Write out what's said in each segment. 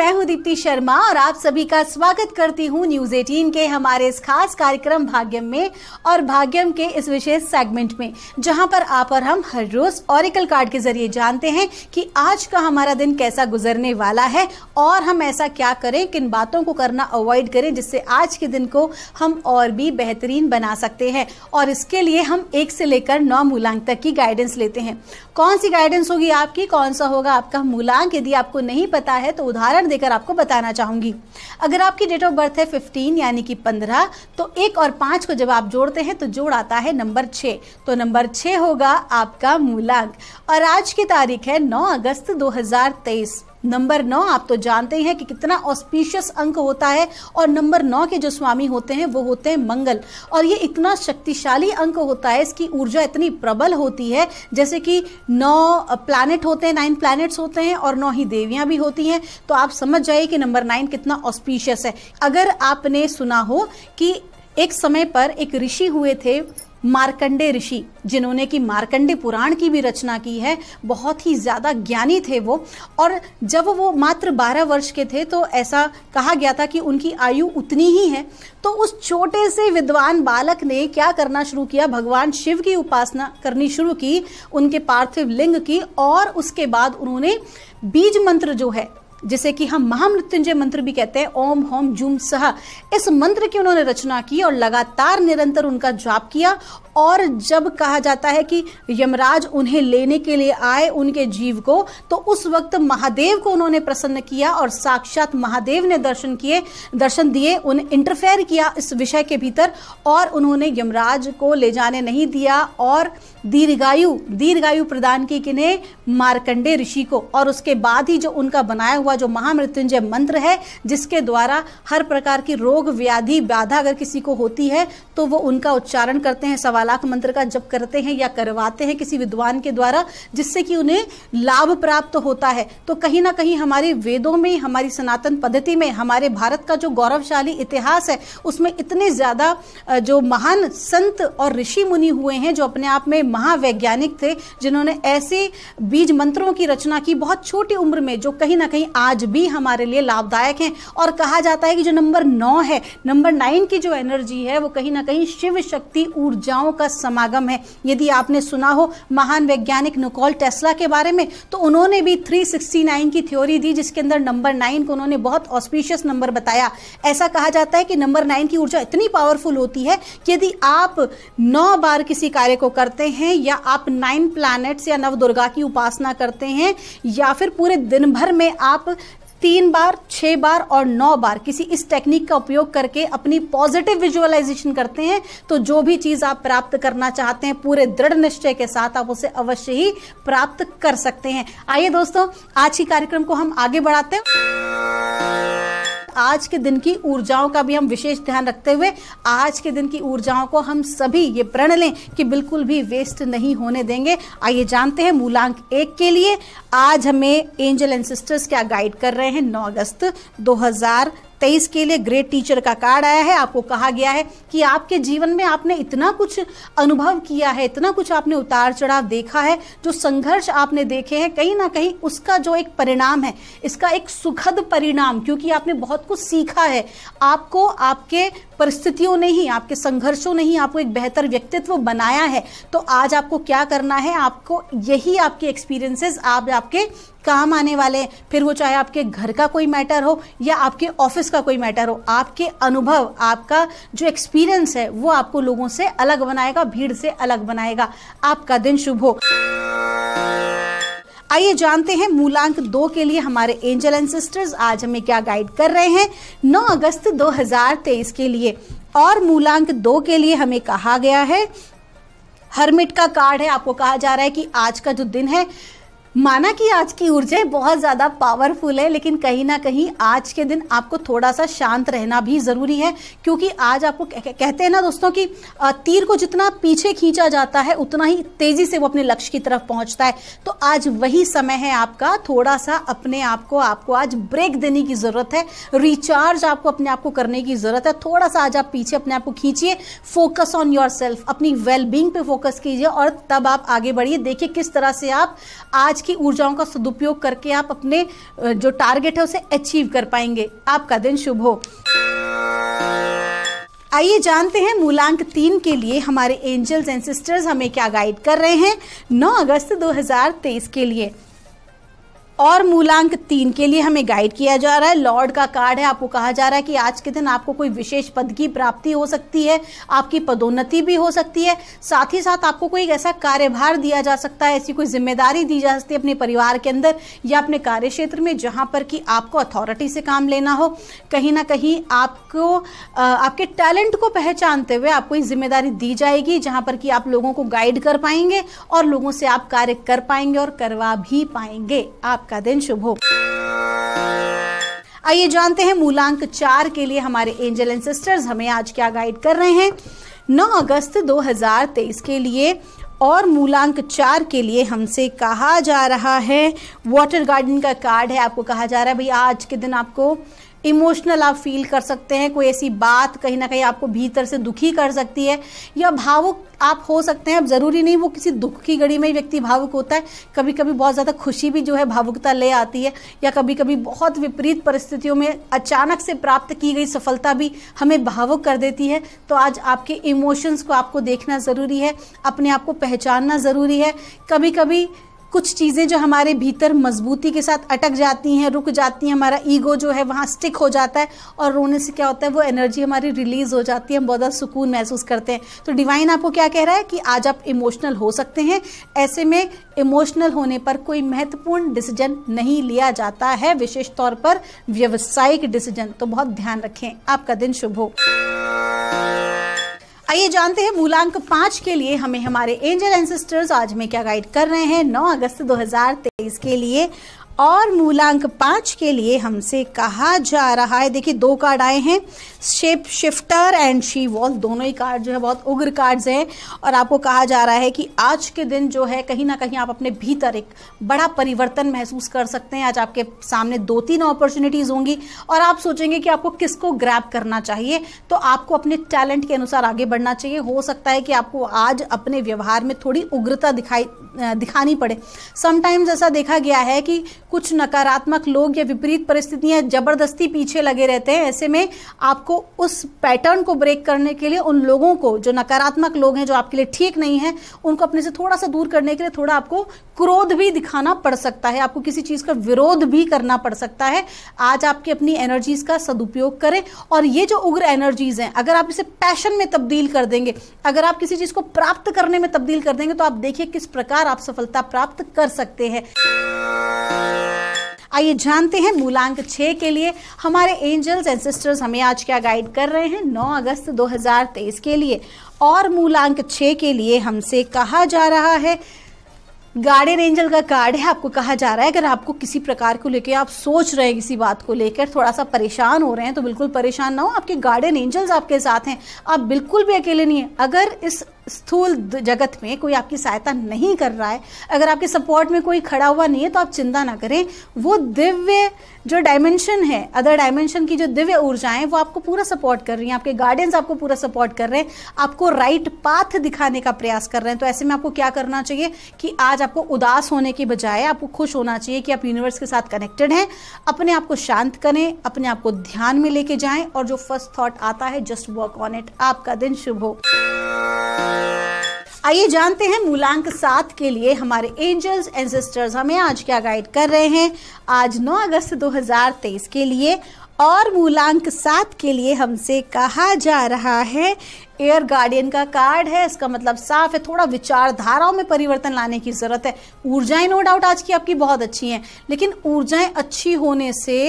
मैं हूं दीप्ति शर्मा और आप सभी का स्वागत करती हूं न्यूज 18 के हमारे इस खास कार्यक्रम भाग्यम में और भाग्यम के इस विशेष सेगमेंट में जहां पर आप और हम हर रोज ऑरिकल कार्ड के जरिए जानते हैं कि आज का हमारा दिन कैसा गुजरने वाला है और हम ऐसा क्या करें किन बातों को करना अवॉइड करें जिससे आज के दिन को हम और भी बेहतरीन बना सकते हैं और इसके लिए हम एक से लेकर नौ मूलांक तक की गाइडेंस लेते हैं कौन सी गाइडेंस होगी आपकी कौन सा होगा आपका मूलांक यदि आपको नहीं पता है तो उदाहरण देकर आपको बताना चाहूंगी अगर आपकी डेट ऑफ बर्थ है फिफ्टीन यानी कि पंद्रह तो एक और पांच को जब आप जोड़ते हैं तो जोड़ आता है नंबर छः तो नंबर छः होगा आपका मूलांक और आज की तारीख है नौ अगस्त दो नंबर नौ आप तो जानते हैं कि कितना ऑस्पिशियस अंक होता है और नंबर नौ के जो स्वामी होते हैं वो होते हैं मंगल और ये इतना शक्तिशाली अंक होता है इसकी ऊर्जा इतनी प्रबल होती है जैसे कि नौ प्लैनेट होते हैं नाइन प्लैनेट्स होते हैं और नौ ही देवियां भी होती हैं तो आप समझ जाइए कि नंबर नाइन कितना ऑस्पिशियस है अगर आपने सुना हो कि एक समय पर एक ऋषि हुए थे मार्कंडे ऋषि जिन्होंने कि मार्कंडे पुराण की भी रचना की है बहुत ही ज़्यादा ज्ञानी थे वो और जब वो मात्र 12 वर्ष के थे तो ऐसा कहा गया था कि उनकी आयु उतनी ही है तो उस छोटे से विद्वान बालक ने क्या करना शुरू किया भगवान शिव की उपासना करनी शुरू की उनके पार्थिव लिंग की और उसके बाद उन्होंने बीज मंत्र जो है जिसे कि हम महामृत्युंजय मंत्र भी कहते हैं ओम होम जूम सह इस मंत्र की उन्होंने रचना की और लगातार निरंतर उनका जाप किया और जब कहा जाता है कि यमराज उन्हें लेने के लिए आए उनके जीव को तो उस वक्त महादेव को उन्होंने प्रसन्न किया और साक्षात महादेव ने दर्शन किए दर्शन दिए उन्हें इंटरफेयर किया इस विषय के भीतर और उन्होंने यमराज को ले जाने नहीं दिया और दीर्घायु दीर्घायु प्रदान की किन्हें मारकंडे ऋषि को और उसके बाद ही जो उनका बनाया हुआ जो महामृत्युंजय मंत्र है जिसके द्वारा हर प्रकार की रोग व्याधि बाधा अगर किसी को होती है तो वो उनका उच्चारण करते हैं सवाल तलाक मंत्र का जप करते हैं या करवाते हैं किसी विद्वान के द्वारा जिससे कि उन्हें लाभ प्राप्त होता है तो कहीं ना कहीं हमारे वेदों में हमारी सनातन पद्धति में हमारे भारत का जो गौरवशाली इतिहास है उसमें इतने ज़्यादा जो महान संत और ऋषि मुनि हुए हैं जो अपने आप में महावैज्ञानिक थे जिन्होंने ऐसे बीज मंत्रों की रचना की बहुत छोटी उम्र में जो कहीं ना कहीं आज भी हमारे लिए लाभदायक हैं और कहा जाता है कि जो नंबर नौ है नंबर नाइन की जो एनर्जी है वो कहीं ना कहीं शिव शक्ति ऊर्जाओं महिलाओं का समागम है यदि आपने सुना हो महान वैज्ञानिक निकोल टेस्ला के बारे में तो उन्होंने भी 369 की थ्योरी दी जिसके अंदर नंबर नाइन को उन्होंने बहुत ऑस्पिशियस नंबर बताया ऐसा कहा जाता है कि नंबर नाइन की ऊर्जा इतनी पावरफुल होती है कि यदि आप नौ बार किसी कार्य को करते हैं या आप नाइन प्लानट्स या नव दुर्गा की उपासना करते हैं या फिर पूरे दिन भर में आप तीन बार छह बार और नौ बार किसी इस टेक्निक का उपयोग करके अपनी पॉजिटिव विजुअलाइजेशन करते हैं तो जो भी चीज़ आप प्राप्त करना चाहते हैं पूरे दृढ़ निश्चय के साथ आप उसे अवश्य ही प्राप्त कर सकते हैं आइए दोस्तों आज ही कार्यक्रम को हम आगे बढ़ाते हैं साथ आज के दिन की ऊर्जाओं का भी हम विशेष ध्यान रखते हुए आज के दिन की ऊर्जाओं को हम सभी ये प्रण लें कि बिल्कुल भी वेस्ट नहीं होने देंगे आइए जानते हैं मूलांक एक के लिए आज हमें एंजल एंड सिस्टर्स क्या गाइड कर रहे हैं नौ अगस्त दो हजार तेईस के लिए ग्रेट टीचर का कार्ड आया है आपको कहा गया है कि आपके जीवन में आपने इतना कुछ अनुभव किया है इतना कुछ आपने उतार चढ़ाव देखा है जो संघर्ष आपने देखे हैं कहीं ना कहीं उसका जो एक परिणाम है इसका एक सुखद परिणाम क्योंकि आपने बहुत कुछ सीखा है आपको आपके परिस्थितियों ने ही आपके संघर्षों ने ही आपको एक बेहतर व्यक्तित्व बनाया है तो आज आपको क्या करना है आपको यही आपके एक्सपीरियंसेस आप आपके काम आने वाले हैं फिर वो चाहे आपके घर का कोई मैटर हो या आपके ऑफिस का कोई मैटर हो आपके अनुभव आपका जो एक्सपीरियंस है वो आपको लोगों से अलग बनाएगा भीड़ से अलग बनाएगा आपका दिन शुभ हो आइए जानते हैं मूलांक दो के लिए हमारे एंजल एंड सिस्टर्स आज हमें क्या गाइड कर रहे हैं 9 अगस्त 2023 के लिए और मूलांक दो के लिए हमें कहा गया है हरमिट का कार्ड है आपको कहा जा रहा है कि आज का जो दिन है माना कि आज की ऊर्जा बहुत ज़्यादा पावरफुल है लेकिन कहीं ना कहीं आज के दिन आपको थोड़ा सा शांत रहना भी ज़रूरी है क्योंकि आज आपको कहते हैं ना दोस्तों कि तीर को जितना पीछे खींचा जाता है उतना ही तेज़ी से वो अपने लक्ष्य की तरफ पहुंचता है तो आज वही समय है आपका थोड़ा सा अपने आप को आपको आज ब्रेक देने की ज़रूरत है रिचार्ज आपको अपने आप को करने की ज़रूरत है थोड़ा सा आज आप पीछे अपने आप को खींचिए फोकस ऑन योर अपनी वेलबींग पर फोकस कीजिए और तब आप आगे बढ़िए देखिए किस तरह से आप आज की ऊर्जाओं का सदुपयोग करके आप अपने जो टारगेट है उसे अचीव कर पाएंगे आपका दिन शुभ हो आइए जानते हैं मूलांक तीन के लिए हमारे एंजल्स एंड सिस्टर्स हमें क्या गाइड कर रहे हैं 9 अगस्त 2023 के लिए और मूलांक तीन के लिए हमें गाइड किया जा रहा है लॉर्ड का कार्ड है आपको कहा जा रहा है कि आज के दिन आपको कोई विशेष पद की प्राप्ति हो सकती है आपकी पदोन्नति भी हो सकती है साथ ही साथ आपको कोई ऐसा कार्यभार दिया जा सकता है ऐसी कोई जिम्मेदारी दी जा सकती है अपने परिवार के अंदर या अपने कार्य क्षेत्र में जहां पर कि आपको अथॉरिटी से काम लेना हो कहीं ना कहीं आपको आपके टैलेंट को पहचानते हुए आपको ये जिम्मेदारी दी जाएगी जहां पर कि आप लोगों को गाइड कर पाएंगे और लोगों से आप कार्य कर पाएंगे और करवा भी पाएंगे आप आपका दिन शुभ हो आइए जानते हैं मूलांक चार के लिए हमारे एंजल एंड सिस्टर्स हमें आज क्या गाइड कर रहे हैं 9 अगस्त 2023 के लिए और मूलांक चार के लिए हमसे कहा जा रहा है वाटर गार्डन का कार्ड है आपको कहा जा रहा है भाई आज के दिन आपको इमोशनल आप फील कर सकते हैं कोई ऐसी बात कहीं ना कहीं आपको भीतर से दुखी कर सकती है या भावुक आप हो सकते हैं अब ज़रूरी नहीं वो किसी दुख की घड़ी में ही व्यक्ति भावुक होता है कभी कभी बहुत ज़्यादा खुशी भी जो है भावुकता ले आती है या कभी कभी बहुत विपरीत परिस्थितियों में अचानक से प्राप्त की गई सफलता भी हमें भावुक कर देती है तो आज आपके इमोशंस को आपको देखना ज़रूरी है अपने आप को पहचानना ज़रूरी है कभी कभी कुछ चीज़ें जो हमारे भीतर मजबूती के साथ अटक जाती हैं रुक जाती हैं हमारा ईगो जो है वहाँ स्टिक हो जाता है और रोने से क्या होता है वो एनर्जी हमारी रिलीज़ हो जाती है हम बहुत ज़्यादा सुकून महसूस करते हैं तो डिवाइन आपको क्या कह रहा है कि आज आप इमोशनल हो सकते हैं ऐसे में इमोशनल होने पर कोई महत्वपूर्ण डिसीजन नहीं लिया जाता है विशेष तौर पर व्यावसायिक डिसीजन तो बहुत ध्यान रखें आपका दिन शुभ हो आइए जानते हैं मूलांक पांच के लिए हमें हमारे एंजल एंसेस्टर्स आज में क्या गाइड कर रहे हैं 9 अगस्त 2023 के लिए और मूलांक पाँच के लिए हमसे कहा जा रहा है देखिए दो कार्ड आए हैं shape shifter and she wall दोनों ही कार्ड जो है बहुत उग्र कार्ड्स हैं और आपको कहा जा रहा है कि आज के दिन जो है कहीं ना कहीं आप अपने भीतर एक बड़ा परिवर्तन महसूस कर सकते हैं आज आपके सामने दो तीन अपॉर्चुनिटीज़ होंगी और आप सोचेंगे कि आपको किसको ग्रैप करना चाहिए तो आपको अपने टैलेंट के अनुसार आगे बढ़ना चाहिए हो सकता है कि आपको आज अपने व्यवहार में थोड़ी उग्रता दिखाई दिखानी पड़े समटाइम्स ऐसा देखा गया है कि कुछ नकारात्मक लोग या विपरीत परिस्थितियां जबरदस्ती पीछे लगे रहते हैं ऐसे में आपको उस पैटर्न को ब्रेक करने के लिए उन लोगों को जो नकारात्मक लोग हैं जो आपके लिए ठीक नहीं है उनको अपने से थोड़ा सा दूर करने के लिए थोड़ा आपको क्रोध भी दिखाना पड़ सकता है आपको किसी चीज़ का विरोध भी करना पड़ सकता है आज आपकी अपनी एनर्जीज का सदुपयोग करें और ये जो उग्र एनर्जीज हैं अगर आप इसे पैशन में तब्दील कर देंगे अगर आप किसी चीज़ को प्राप्त करने में तब्दील कर देंगे तो आप देखिए किस प्रकार आप सफलता प्राप्त कर सकते हैं आइए जानते हैं मूलांक छः के लिए हमारे एंजल्स एंड सिस्टर्स हमें आज क्या गाइड कर रहे हैं 9 अगस्त 2023 के लिए और मूलांक छः के लिए हमसे कहा जा रहा है गार्डियन एंजल का कार्ड है आपको कहा जा रहा है अगर आपको किसी प्रकार को लेकर आप सोच रहे हैं किसी बात को लेकर थोड़ा सा परेशान हो रहे हैं तो बिल्कुल परेशान ना हो आपके गार्डियन एंजल्स आपके साथ हैं आप बिल्कुल भी अकेले नहीं हैं अगर इस स्थूल जगत में कोई आपकी सहायता नहीं कर रहा है अगर आपके सपोर्ट में कोई खड़ा हुआ नहीं है तो आप चिंता ना करें वो दिव्य जो डायमेंशन है अदर डायमेंशन की जो दिव्य ऊर्जाएं वो आपको पूरा सपोर्ट कर रही हैं आपके गार्डियंस आपको पूरा सपोर्ट कर रहे हैं आपको राइट पाथ दिखाने का प्रयास कर रहे हैं तो ऐसे में आपको क्या करना चाहिए कि आज आपको उदास होने के बजाय आपको खुश होना चाहिए कि आप यूनिवर्स के साथ कनेक्टेड हैं अपने आप को शांत करें अपने आप को ध्यान में लेके जाएं और जो फर्स्ट थॉट आता है जस्ट वर्क ऑन इट आपका दिन शुभ हो आइए जानते हैं मूलांक सात के लिए हमारे एंजल्स एंड सिस्टर्स हमें आज क्या गाइड कर रहे हैं आज 9 अगस्त 2023 के लिए और मूलांक सात के लिए हमसे कहा जा रहा है एयर गार्डियन का कार्ड है इसका मतलब साफ है थोड़ा विचारधाराओं में परिवर्तन लाने की ज़रूरत है ऊर्जाएं नो डाउट आज की आपकी बहुत अच्छी हैं लेकिन ऊर्जाएं अच्छी होने से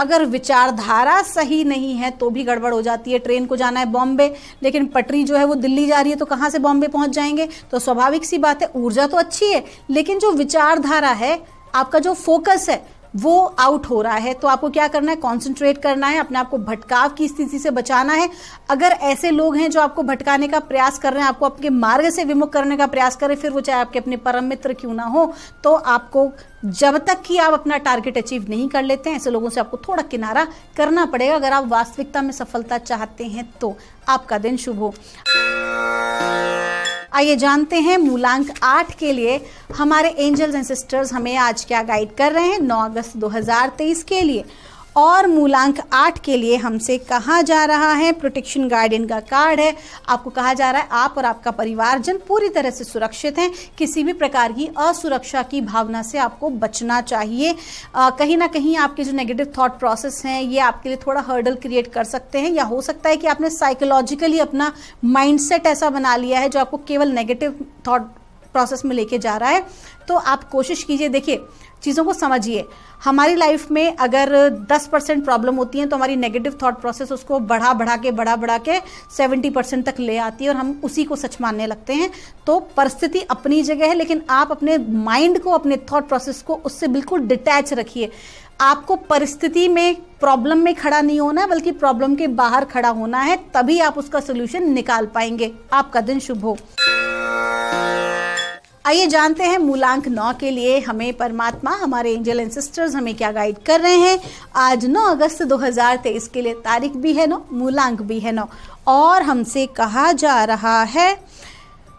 अगर विचारधारा सही नहीं है तो भी गड़बड़ हो जाती है ट्रेन को जाना है बॉम्बे लेकिन पटरी जो है वो दिल्ली जा रही है तो कहाँ से बॉम्बे पहुँच जाएंगे तो स्वाभाविक सी बात है ऊर्जा तो अच्छी है लेकिन जो विचारधारा है आपका जो फोकस है वो आउट हो रहा है तो आपको क्या करना है कॉन्सेंट्रेट करना है अपने आप को भटकाव की स्थिति से बचाना है अगर ऐसे लोग हैं जो आपको भटकाने का प्रयास कर रहे हैं आपको अपने मार्ग से विमुख करने का प्रयास करें फिर वो चाहे आपके अपने परम मित्र क्यों ना हो तो आपको जब तक कि आप अपना टारगेट अचीव नहीं कर लेते हैं ऐसे लोगों से आपको थोड़ा किनारा करना पड़ेगा अगर आप वास्तविकता में सफलता चाहते हैं तो आपका दिन शुभ हो आइए जानते हैं मूलांक आठ के लिए हमारे एंजल्स एंड सिस्टर्स हमें आज क्या गाइड कर रहे हैं 9 अगस्त 2023 के लिए और मूलांक आठ के लिए हमसे कहा जा रहा है प्रोटेक्शन गार्डियन का कार्ड है आपको कहा जा रहा है आप और आपका परिवारजन पूरी तरह से सुरक्षित हैं किसी भी प्रकार की असुरक्षा की भावना से आपको बचना चाहिए कहीं ना कहीं आपके जो नेगेटिव थॉट प्रोसेस हैं ये आपके लिए थोड़ा हर्डल क्रिएट कर सकते हैं या हो सकता है कि आपने साइकोलॉजिकली अपना माइंड ऐसा बना लिया है जो आपको केवल नेगेटिव थाट प्रोसेस में लेके जा रहा है तो आप कोशिश कीजिए देखिए चीज़ों को समझिए हमारी लाइफ में अगर 10 परसेंट प्रॉब्लम होती है तो हमारी नेगेटिव थॉट प्रोसेस उसको बढ़ा बढ़ा के बढ़ा बढ़ा के 70 परसेंट तक ले आती है और हम उसी को सच मानने लगते हैं तो परिस्थिति अपनी जगह है लेकिन आप अपने माइंड को अपने थॉट प्रोसेस को उससे बिल्कुल डिटैच रखिए आपको परिस्थिति में प्रॉब्लम में खड़ा नहीं होना है बल्कि प्रॉब्लम के बाहर खड़ा होना है तभी आप उसका सोल्यूशन निकाल पाएंगे आपका दिन शुभ हो आइए जानते हैं मूलांक नौ के लिए हमें परमात्मा हमारे एंजल एंड सिस्टर्स हमें क्या गाइड कर रहे हैं आज नौ अगस्त 2023 के लिए तारीख भी है नौ मूलांक भी है नौ और हमसे कहा जा रहा है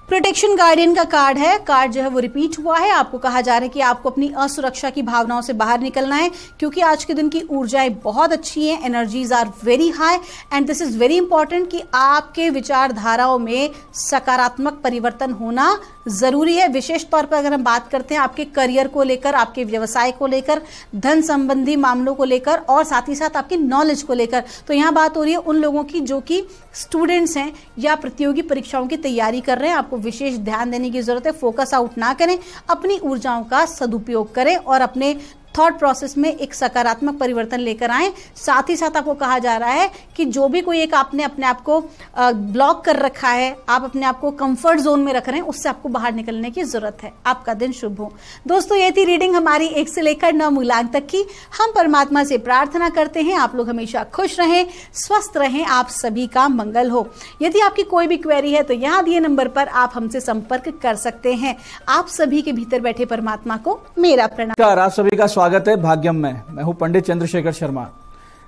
प्रोटेक्शन गार्डियन का कार्ड है कार्ड जो है वो रिपीट हुआ है आपको कहा जा रहा है कि आपको अपनी असुरक्षा की भावनाओं से बाहर निकलना है क्योंकि आज के दिन की ऊर्जाएं बहुत अच्छी हैं energies are very high and this is very important कि आपके विचारधाराओं में सकारात्मक परिवर्तन होना जरूरी है विशेष तौर पर अगर हम बात करते हैं आपके करियर को लेकर आपके व्यवसाय को लेकर धन संबंधी मामलों को लेकर और साथ ही साथ आपकी नॉलेज को लेकर तो यहाँ बात हो रही है उन लोगों की जो कि स्टूडेंट्स हैं या प्रतियोगी परीक्षाओं की तैयारी कर रहे हैं आपको आपको विशेष ध्यान देने की ज़रूरत है फोकस आउट ना करें अपनी ऊर्जाओं का सदुपयोग करें और अपने थॉट प्रोसेस में एक सकारात्मक परिवर्तन लेकर आए साथ ही साथ आपको कहा जा रहा है कि जो भी कोई एक आपने अपने आप को ब्लॉक कर रखा है आप अपने आप को कंफर्ट जोन में रख रहे हैं उससे आपको बाहर निकलने की जरूरत है आपका दिन शुभ हो दोस्तों ये थी रीडिंग हमारी एक से लेकर नौ मूलांक तक की हम परमात्मा से प्रार्थना करते हैं आप लोग हमेशा खुश रहें स्वस्थ रहें आप सभी का मंगल हो यदि आपकी कोई भी क्वेरी है तो यहाँ दिए नंबर पर आप हमसे संपर्क कर सकते हैं आप सभी के भीतर बैठे परमात्मा को मेरा प्रणाम आप सभी का स्वागत स्वागत है भाग्यम में मैं हूं पंडित चंद्रशेखर शर्मा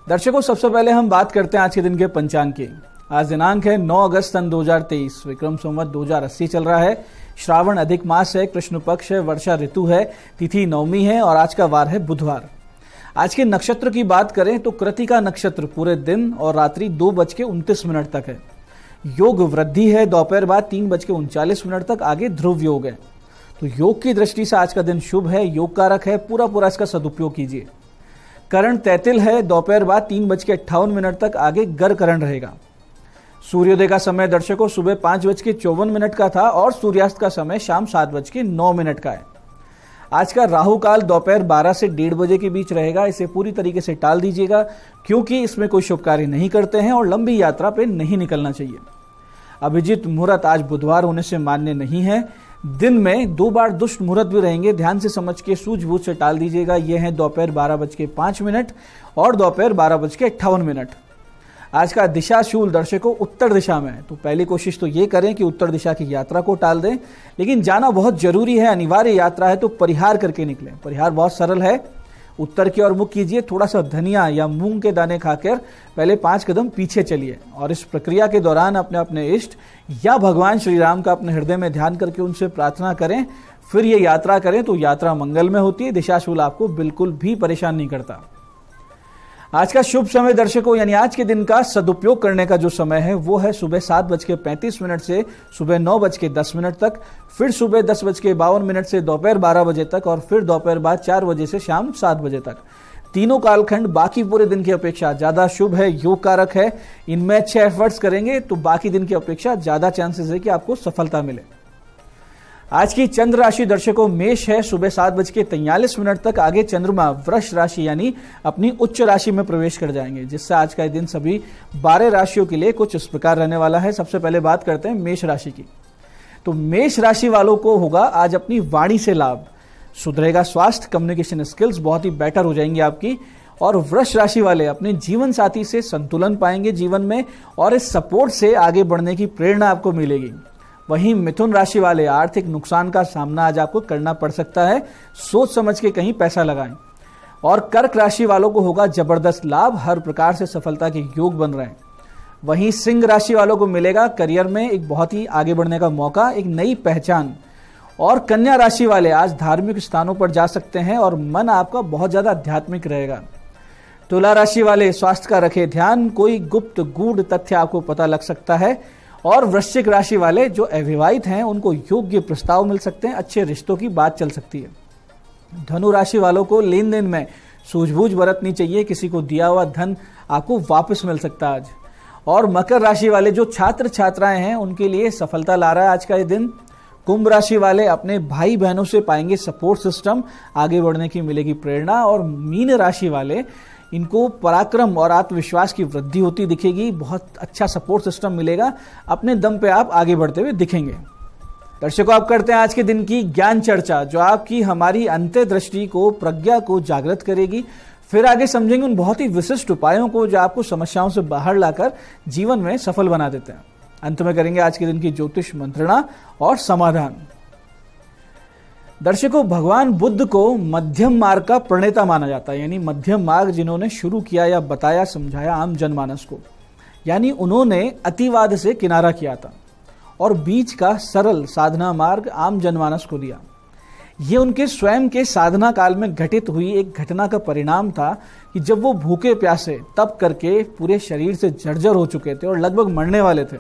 दर्शकों सबसे पहले हम बात करते हैं आज के दिन के पंचांग की आज दिनांक है 9 अगस्त सन 2023 विक्रम संवत 2080 चल रहा है श्रावण अधिक मास है कृष्ण पक्ष है वर्षा ऋतु है तिथि नवमी है और आज का वार है बुधवार आज के नक्षत्र की बात करें तो कृतिका नक्षत्र पूरे दिन और रात्रि दो बज के उनतीस मिनट तक है योग वृद्धि है दोपहर बाद तीन बज के उनचालीस मिनट तक आगे ध्रुव योग है तो योग की दृष्टि से आज का दिन शुभ है योग कारक है पूरा पूरा इसका सदुपयोग कीजिए करण तैतिल है दोपहर बाद तीन बज के अट्ठावन मिनट तक आगे गर करण रहेगा सूर्योदय का समय दर्शकों सुबह पांच बज के चौवन मिनट का था और सूर्यास्त का समय शाम सात बज के नौ मिनट का है आज का राहु काल दोपहर बारह से डेढ़ बजे के बीच रहेगा इसे पूरी तरीके से टाल दीजिएगा क्योंकि इसमें कोई शुभ कार्य नहीं करते हैं और लंबी यात्रा पे नहीं निकलना चाहिए अभिजीत मुहूर्त आज बुधवार होने से मान्य नहीं है दिन में दो बार दुष्ट मुहूर्त भी रहेंगे ध्यान से समझ के सूझबूझ से टाल दीजिएगा यह है दोपहर बारह बज के पांच मिनट और दोपहर बारह बज के अट्ठावन मिनट आज का दिशाशूल दर्शकों उत्तर दिशा में तो पहली कोशिश तो ये करें कि उत्तर दिशा की यात्रा को टाल दें लेकिन जाना बहुत जरूरी है अनिवार्य यात्रा है तो परिहार करके निकलें परिहार बहुत सरल है उत्तर की ओर मुख कीजिए थोड़ा सा धनिया या मूंग के दाने खाकर पहले पांच कदम पीछे चलिए और इस प्रक्रिया के दौरान अपने अपने इष्ट या भगवान श्री राम का अपने हृदय में ध्यान करके उनसे प्रार्थना करें फिर ये यात्रा करें तो यात्रा मंगल में होती है दिशाशूल आपको बिल्कुल भी परेशान नहीं करता आज का शुभ समय दर्शकों यानी आज के दिन का सदुपयोग करने का जो समय है वो है सुबह सात बज के पैंतीस मिनट से सुबह नौ बज के दस मिनट तक फिर सुबह दस बज के बावन मिनट से दोपहर बारह बजे तक और फिर दोपहर बाद चार बजे से शाम सात बजे तक तीनों कालखंड बाकी पूरे दिन की अपेक्षा ज्यादा शुभ है योग कारक है इनमें अच्छे एफर्ट्स करेंगे तो बाकी दिन की अपेक्षा ज्यादा चांसेस है कि आपको सफलता मिले आज की चंद्र राशि दर्शकों मेष है सुबह सात बज के तैयलीस मिनट तक आगे चंद्रमा वृक्ष राशि यानी अपनी उच्च राशि में प्रवेश कर जाएंगे जिससे आज का दिन सभी बारह राशियों के लिए कुछ इस प्रकार रहने वाला है सबसे पहले बात करते हैं मेष राशि की तो मेष राशि वालों को होगा आज अपनी वाणी से लाभ सुधरेगा स्वास्थ्य कम्युनिकेशन स्किल्स बहुत ही बेटर हो जाएंगी आपकी और वृक्ष राशि वाले अपने जीवन साथी से संतुलन पाएंगे जीवन में और इस सपोर्ट से आगे बढ़ने की प्रेरणा आपको मिलेगी वहीं मिथुन राशि वाले आर्थिक नुकसान का सामना आज आपको करना पड़ सकता है सोच समझ के कहीं पैसा लगाएं और कर्क राशि वालों को होगा जबरदस्त लाभ हर प्रकार से सफलता के योग बन रहे हैं वहीं सिंह राशि वालों को मिलेगा करियर में एक बहुत ही आगे बढ़ने का मौका एक नई पहचान और कन्या राशि वाले आज धार्मिक स्थानों पर जा सकते हैं और मन आपका बहुत ज़्यादा आध्यात्मिक रहेगा तुला राशि वाले स्वास्थ्य का रखे ध्यान कोई गुप्त गूढ़ तथ्य आपको पता लग सकता है और वृश्चिक राशि वाले जो अविवाहित हैं उनको योग्य प्रस्ताव मिल सकते हैं अच्छे रिश्तों की बात चल सकती है धनु राशि वालों को लेन देन में सूझबूझ बरतनी चाहिए किसी को दिया हुआ धन आपको वापस मिल सकता है आज और मकर राशि वाले जो छात्र छात्राएं हैं उनके लिए सफलता ला रहा है आज का ये दिन कुंभ राशि वाले अपने भाई बहनों से पाएंगे सपोर्ट सिस्टम आगे बढ़ने की मिलेगी प्रेरणा और मीन राशि वाले इनको पराक्रम और आत्मविश्वास की वृद्धि होती दिखेगी बहुत अच्छा सपोर्ट सिस्टम मिलेगा अपने दम पे आप आगे बढ़ते हुए दिखेंगे दर्शकों आप करते हैं आज के दिन की ज्ञान चर्चा जो आपकी हमारी अंत्य दृष्टि को प्रज्ञा को जागृत करेगी फिर आगे समझेंगे उन बहुत ही विशिष्ट उपायों को जो आपको समस्याओं से बाहर लाकर जीवन में सफल बना देते हैं अंत में करेंगे आज के दिन की ज्योतिष मंत्रणा और समाधान दर्शकों भगवान बुद्ध को मध्यम मार्ग का प्रणेता माना जाता है यानी मध्यम मार्ग जिन्होंने शुरू किया या बताया समझाया आम जनमानस को यानी उन्होंने अतिवाद से किनारा किया था और बीच का सरल साधना मार्ग आम जनमानस को दिया ये उनके स्वयं के साधना काल में घटित हुई एक घटना का परिणाम था कि जब वो भूखे प्यासे तप करके पूरे शरीर से जर्जर हो चुके थे और लगभग मरने वाले थे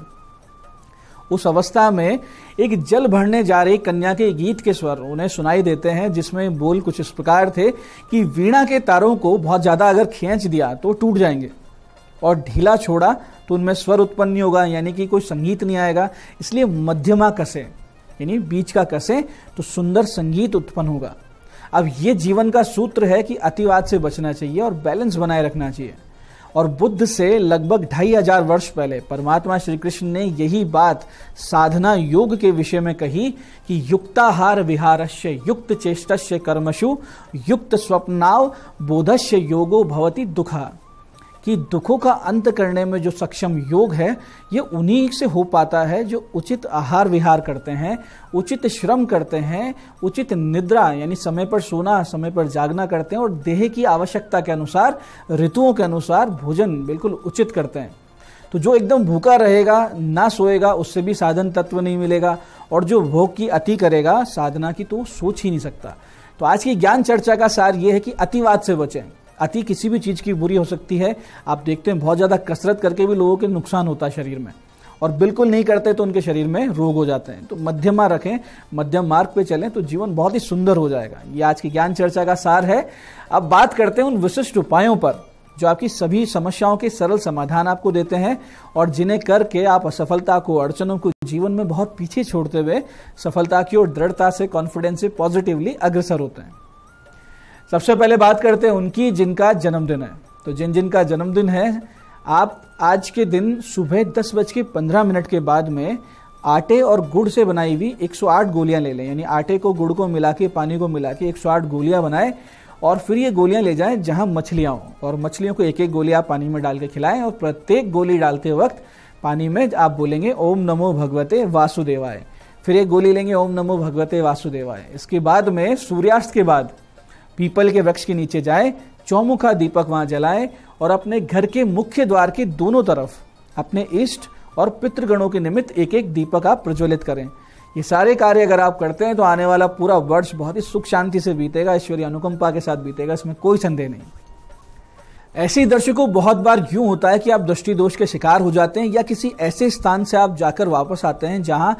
उस अवस्था में एक जल भरने जा रही कन्या के गीत के स्वर उन्हें सुनाई देते हैं जिसमें बोल कुछ इस प्रकार थे कि वीणा के तारों को बहुत ज़्यादा अगर खींच दिया तो टूट जाएंगे और ढीला छोड़ा तो उनमें स्वर उत्पन्न नहीं होगा यानी कि कोई संगीत नहीं आएगा इसलिए मध्यमा कसे यानी बीच का कसे तो सुंदर संगीत उत्पन्न होगा अब ये जीवन का सूत्र है कि अतिवाद से बचना चाहिए और बैलेंस बनाए रखना चाहिए और बुद्ध से लगभग ढाई हजार वर्ष पहले परमात्मा श्री कृष्ण ने यही बात साधना योग के विषय में कही कि युक्ताहार विहारस्य युक्त चेष्टस्य कर्मशु युक्त स्वप्नाव बोधस्य योगो भवति दुखा कि दुखों का अंत करने में जो सक्षम योग है ये उन्हीं से हो पाता है जो उचित आहार विहार करते हैं उचित श्रम करते हैं उचित निद्रा यानी समय पर सोना समय पर जागना करते हैं और देह की आवश्यकता के अनुसार ऋतुओं के अनुसार भोजन बिल्कुल उचित करते हैं तो जो एकदम भूखा रहेगा ना सोएगा उससे भी साधन तत्व नहीं मिलेगा और जो भोग की अति करेगा साधना की तो सोच ही नहीं सकता तो आज की ज्ञान चर्चा का सार ये है कि अतिवाद से बचें अति किसी भी चीज़ की बुरी हो सकती है आप देखते हैं बहुत ज़्यादा कसरत करके भी लोगों के नुकसान होता है शरीर में और बिल्कुल नहीं करते तो उनके शरीर में रोग हो जाते हैं तो मध्यम मार्ग रखें मध्यम मार्ग पे चलें तो जीवन बहुत ही सुंदर हो जाएगा ये आज की ज्ञान चर्चा का सार है अब बात करते हैं उन विशिष्ट उपायों पर जो आपकी सभी समस्याओं के सरल समाधान आपको देते हैं और जिन्हें करके आप असफलता को अड़चनों को जीवन में बहुत पीछे छोड़ते हुए सफलता की ओर दृढ़ता से कॉन्फिडेंस से पॉजिटिवली अग्रसर होते हैं सबसे पहले बात करते हैं उनकी जिनका जन्मदिन है तो जिन जिन का जन्मदिन है आप आज के दिन सुबह दस बज के पंद्रह मिनट के बाद में आटे और गुड़ से बनाई हुई 108 गोलियां ले लें यानी आटे को गुड़ को मिला के पानी को मिला के 108 गोलियां बनाएं और फिर ये गोलियां ले जाएं जहां मछलियां हों और मछलियों को एक एक गोली आप पानी में डाल के खिलाएं और प्रत्येक गोली डालते वक्त पानी में आप बोलेंगे ओम नमो भगवते वासुदेवाय फिर एक गोली लेंगे ओम नमो भगवते वासुदेवाय इसके बाद में सूर्यास्त के बाद पीपल के वृक्ष के नीचे जाए चौमुखा दीपक वहां जलाए और अपने घर के मुख्य द्वार के दोनों तरफ अपने इष्ट और पितृगणों के निमित्त एक एक दीपक आप प्रज्वलित करें ये सारे कार्य अगर आप करते हैं तो आने वाला पूरा वर्ष बहुत ही सुख शांति से बीतेगा ईश्वरीय अनुकंपा के साथ बीतेगा इसमें कोई संदेह नहीं ऐसे ही दर्शकों बहुत बार यूं होता है कि आप दृष्टि दोष के शिकार हो जाते हैं या किसी ऐसे स्थान से आप जाकर वापस आते हैं जहां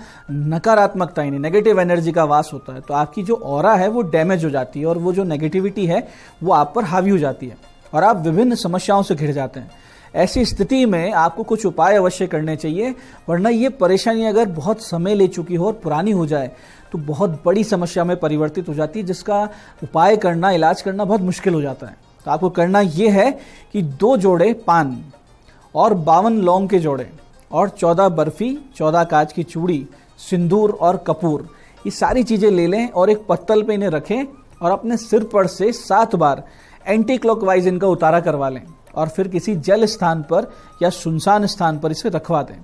नकारात्मकता यानी नेगेटिव एनर्जी का वास होता है तो आपकी जो और है वो डैमेज हो जाती है और वो जो नेगेटिविटी है वो आप पर हावी हो जाती है और आप विभिन्न समस्याओं से घिर जाते हैं ऐसी स्थिति में आपको कुछ उपाय अवश्य करने चाहिए वरना ये परेशानी अगर बहुत समय ले चुकी हो और पुरानी हो जाए तो बहुत बड़ी समस्या में परिवर्तित हो जाती है जिसका उपाय करना इलाज करना बहुत मुश्किल हो जाता है तो आपको करना ये है कि दो जोड़े पान और बावन लौंग के जोड़े और चौदह बर्फ़ी चौदह कांच की चूड़ी सिंदूर और कपूर ये सारी चीज़ें ले लें और एक पत्तल पे इन्हें रखें और अपने सिर पर से सात बार एंटी क्लॉकवाइज इनका उतारा करवा लें और फिर किसी जल स्थान पर या सुनसान स्थान पर इसे रखवा दें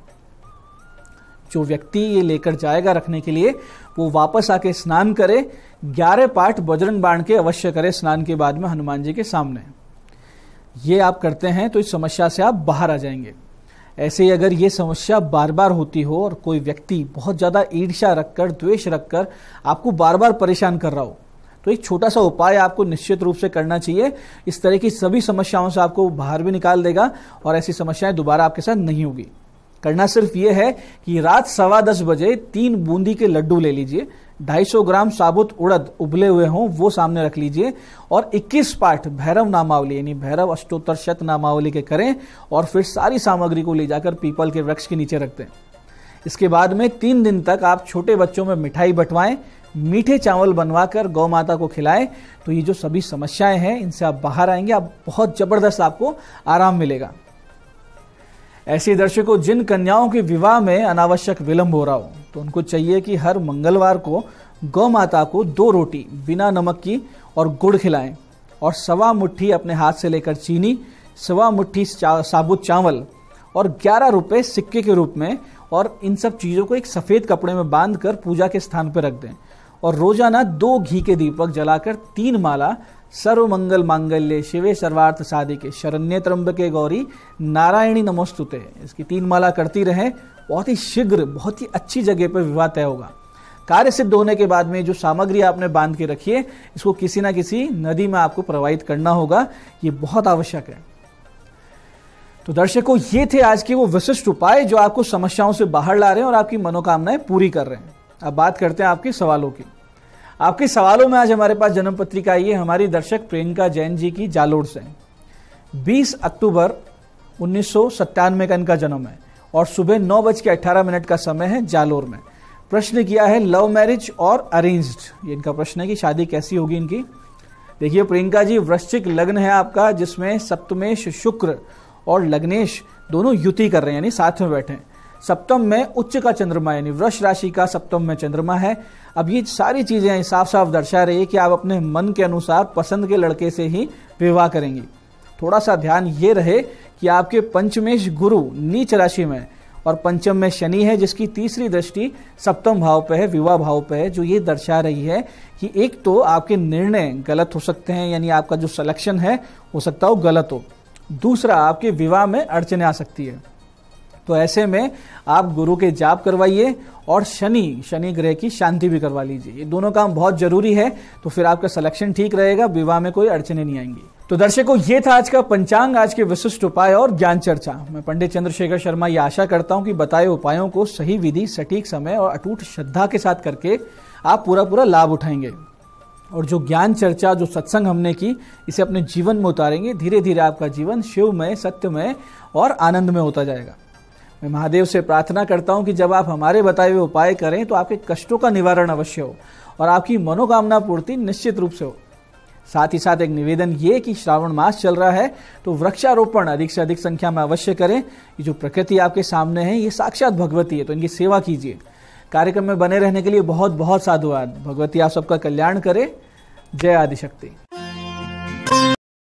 जो व्यक्ति ये लेकर जाएगा रखने के लिए वो वापस आके स्नान करे ग्यारह पाठ बजरंग बाण के अवश्य करे स्नान के बाद में हनुमान जी के सामने ये आप करते हैं तो इस समस्या से आप बाहर आ जाएंगे ऐसे ही अगर ये समस्या बार बार होती हो और कोई व्यक्ति बहुत ज़्यादा ईर्ष्या रखकर द्वेष रखकर आपको बार बार परेशान कर रहा हो तो एक छोटा सा उपाय आपको निश्चित रूप से करना चाहिए इस तरह की सभी समस्याओं से आपको बाहर भी निकाल देगा और ऐसी समस्याएं दोबारा आपके साथ नहीं होगी करना सिर्फ ये है कि रात सवा दस बजे तीन बूंदी के लड्डू ले लीजिए 250 ग्राम साबुत उड़द उबले हुए हों वो सामने रख लीजिए और 21 पाठ भैरव नामावली यानी भैरव अष्टोत्तर शत नामावली के करें और फिर सारी सामग्री को ले जाकर पीपल के वृक्ष के नीचे रख दें इसके बाद में तीन दिन तक आप छोटे बच्चों में मिठाई बंटवाएं मीठे चावल बनवाकर गौ माता को खिलाएं तो ये जो सभी समस्याएं हैं इनसे आप बाहर आएंगे आप बहुत ज़बरदस्त आपको आराम मिलेगा ऐसे दर्शकों जिन कन्याओं के विवाह में अनावश्यक विलंब हो रहा हो तो उनको चाहिए कि हर मंगलवार को गौ माता को दो रोटी बिना नमक की और गुड़ खिलाएं और सवा मुट्ठी अपने हाथ से लेकर चीनी सवा मुट्ठी चा, साबुत चावल और ग्यारह रुपये सिक्के के रूप में और इन सब चीज़ों को एक सफ़ेद कपड़े में बांध कर पूजा के स्थान पर रख दें और रोज़ाना दो घी के दीपक जलाकर तीन माला सर्व मंगल मांगल्य शिवे सर्वार्थ के शरण्य के गौरी नारायणी नमोस्तुते इसकी तीन माला करती रहें बहुत ही शीघ्र बहुत ही अच्छी जगह पर विवाह तय होगा कार्य सिद्ध होने के बाद में जो सामग्री आपने बांध के रखी है इसको किसी ना किसी नदी में आपको प्रवाहित करना होगा ये बहुत आवश्यक है तो दर्शकों ये थे आज के वो विशिष्ट उपाय जो आपको समस्याओं से बाहर ला रहे हैं और आपकी मनोकामनाएं पूरी कर रहे हैं अब बात करते हैं आपके सवालों की आपके सवालों में आज हमारे पास जन्म पत्रिका आई है हमारी दर्शक प्रियंका जैन जी की जालोड़ से 20 अक्टूबर उन्नीस का इनका जन्म है और सुबह नौ बज के अट्ठारह मिनट का समय है जालोर में प्रश्न किया है लव मैरिज और अरेंज ये इनका प्रश्न है कि शादी कैसी होगी इनकी देखिए प्रियंका जी वृश्चिक लग्न है आपका जिसमें सप्तमेश शुक्र और लग्नेश दोनों युति कर रहे हैं यानी साथ में बैठे हैं सप्तम में उच्च का चंद्रमा यानी वृक्ष राशि का सप्तम में चंद्रमा है अब ये सारी चीज़ें साफ साफ दर्शा रही है कि आप अपने मन के अनुसार पसंद के लड़के से ही विवाह करेंगी थोड़ा सा ध्यान ये रहे कि आपके पंचमेश गुरु नीच राशि में और पंचम में शनि है जिसकी तीसरी दृष्टि सप्तम भाव पर है विवाह भाव पर है जो ये दर्शा रही है कि एक तो आपके निर्णय गलत हो सकते हैं यानी आपका जो सलेक्शन है हो सकता हो गलत हो दूसरा आपके विवाह में अड़चने आ सकती है तो ऐसे में आप गुरु के जाप करवाइए और शनि शनि ग्रह की शांति भी करवा लीजिए ये दोनों काम बहुत जरूरी है तो फिर आपका सिलेक्शन ठीक रहेगा विवाह में कोई अड़चने नहीं आएंगी तो दर्शकों ये था आज का पंचांग आज के विशिष्ट उपाय और ज्ञान चर्चा मैं पंडित चंद्रशेखर शर्मा ये आशा करता हूं कि बताए उपायों को सही विधि सटीक समय और अटूट श्रद्धा के साथ करके आप पूरा पूरा लाभ उठाएंगे और जो ज्ञान चर्चा जो सत्संग हमने की इसे अपने जीवन में उतारेंगे धीरे धीरे आपका जीवन शिवमय सत्यमय और आनंदमय होता जाएगा मैं महादेव से प्रार्थना करता हूँ कि जब आप हमारे बताए हुए उपाय करें तो आपके कष्टों का निवारण अवश्य हो और आपकी मनोकामना पूर्ति निश्चित रूप से हो साथ ही साथ एक निवेदन ये कि श्रावण मास चल रहा है तो वृक्षारोपण अधिक से अधिक संख्या में अवश्य करें ये जो प्रकृति आपके सामने है ये साक्षात भगवती है तो इनकी सेवा कीजिए कार्यक्रम में बने रहने के लिए बहुत बहुत साधुवाद भगवती आप सबका कल्याण करे जय आदिशक्ति